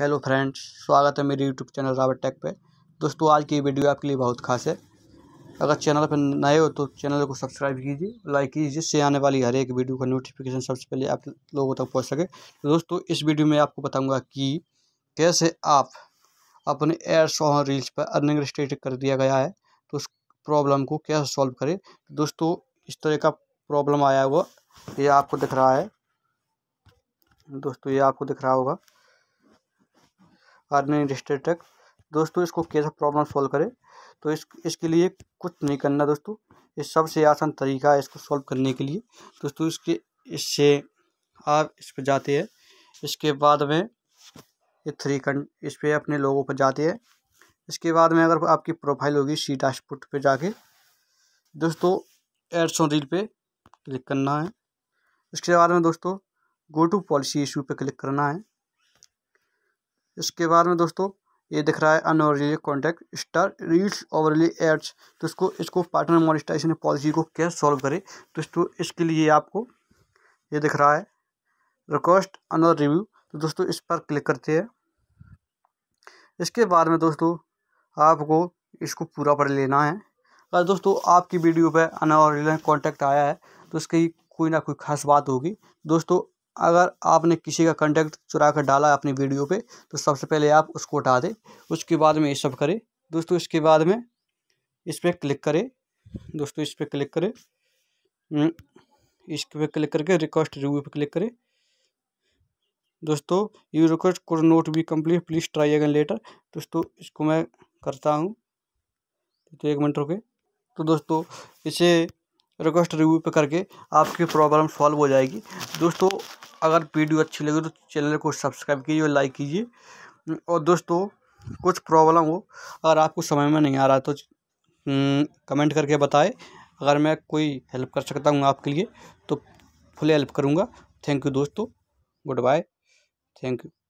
hello friends स्वागत है मेरे यूट्यूब चैनल रावत टेक पे दोस्तों आज की वीडियो आपके लिए बहुत खास है अगर चैनल पर नए हो तो चैनल को सब्सक्राइब कीजिए लाइक कीजिए जिससे आने वाली हर एक वीडियो का नोटिफिकेशन सबसे पहले आप लोगों तक पहुंच सके तो दोस्तों इस वीडियो में आपको बताऊंगा कि कैसे आप अपने एड्स और रील्स पर अर्निंग स्टेट कर दिया गया है तो उस प्रॉब्लम को कैसे सॉल्व करें दोस्तों इस तरह का प्रॉब्लम आया हुआ ये आपको दिख रहा है दोस्तों ये आपको दिख रहा होगा फार्मिंग रजिस्टर तक दोस्तों इसको कैसे प्रॉब्लम सॉल्व करें तो इस इसके लिए कुछ नहीं करना दोस्तों ये सबसे आसान तरीका है इसको सॉल्व करने के लिए दोस्तों इसके इससे आप इस पर जाते हैं इसके बाद में ये थ्री कं इस पर अपने लोगों पर जाते हैं इसके बाद में अगर आपकी प्रोफाइल होगी सी डैशबोर्ड पर जाके दोस्तों एड्स ऑन रील पे क्लिक करना है इसके बाद में दोस्तों गो टू पॉलिसी इशू पे क्लिक करना है इसके बाद में दोस्तों ये दिख रहा है अनओवरली contact star reads overly ads तो इसको इसको पार्टनर मोनिस्टाइजेशन पॉलिसी को क्या सॉल्व करें तो इसको इसके लिए आपको ये दिख रहा है रिक्वेस्ट अनदर रिव्यू तो दोस्तों इस पर क्लिक करते हैं इसके बाद में दोस्तों आपको इसको पूरा पढ़ लेना है अगर दोस्तों आपकी वीडियो पर अनऑर्डिनल कॉन्टैक्ट आया है तो इसकी कोई ना कोई खास बात होगी दोस्तों अगर आपने किसी का कंटेक्ट चुरा कर डाला अपनी वीडियो पे तो सबसे पहले आप उसको हटा दें उसके बाद में ये सब करें दोस्तों इसके बाद में इस पर क्लिक करें दोस्तों इस पर क्लिक करें हम्म, इस पर क्लिक करके रिक्वेस्ट रिव्यू पे क्लिक करें दोस्तों you request could not be complete please try again later दोस्तों इसको मैं करता हूँ तो एक मिनट रुके तो दोस्तों इसे रिक्वेस्ट रिव्यू पे करके आपकी प्रॉब्लम सॉल्व हो जाएगी दोस्तों अगर वीडियो अच्छी लगे तो चैनल को सब्सक्राइब कीजिए और लाइक कीजिए हम्म, और दोस्तों कुछ प्रॉब्लम हो अगर आपको समझ में नहीं आ रहा तो कमेंट हम्म, करके बताएं अगर मैं कोई हेल्प कर सकता हूँ आपके लिए तो फुल हेल्प करूँगा थैंक यू दोस्तों गुड बाय थैंक यू